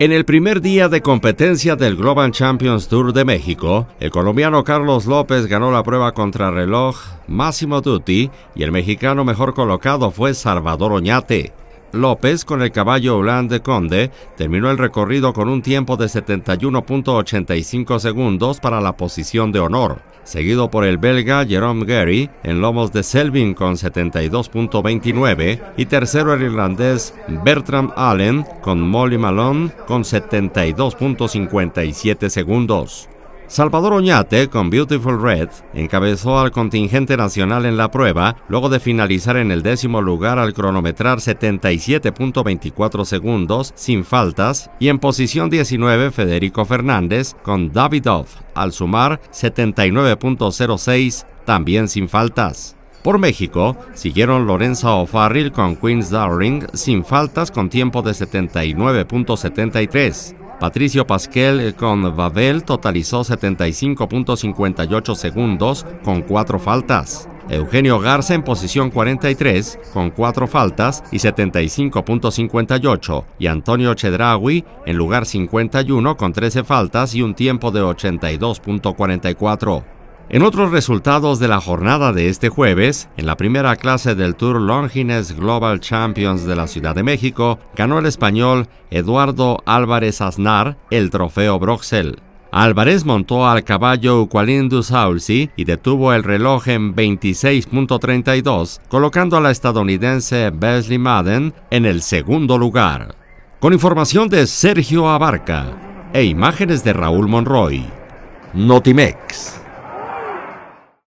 en el primer día de competencia del Global Champions Tour de México, el colombiano Carlos López ganó la prueba contra reloj Máximo Dutti y el mexicano mejor colocado fue Salvador Oñate. López con el caballo Hollande de Conde terminó el recorrido con un tiempo de 71.85 segundos para la posición de honor, seguido por el belga Jerome Gary en lomos de Selvin con 72.29 y tercero el irlandés Bertram Allen con Molly Malone con 72.57 segundos. Salvador Oñate con Beautiful Red encabezó al contingente nacional en la prueba luego de finalizar en el décimo lugar al cronometrar 77.24 segundos sin faltas y en posición 19 Federico Fernández con Davidov al sumar 79.06 también sin faltas. Por México, siguieron Lorenzo O'Farrill con Queen's Darling sin faltas con tiempo de 79.73. Patricio Pasquel eh, con Babel totalizó 75.58 segundos con 4 faltas. Eugenio Garza en posición 43 con 4 faltas y 75.58 y Antonio Chedraui en lugar 51 con 13 faltas y un tiempo de 82.44. En otros resultados de la jornada de este jueves, en la primera clase del Tour Longines Global Champions de la Ciudad de México, ganó el español Eduardo Álvarez Aznar el trofeo Broxel. Álvarez montó al caballo Uqualindus Saulsi y detuvo el reloj en 26.32, colocando a la estadounidense Besley Madden en el segundo lugar. Con información de Sergio Abarca e imágenes de Raúl Monroy. Notimex.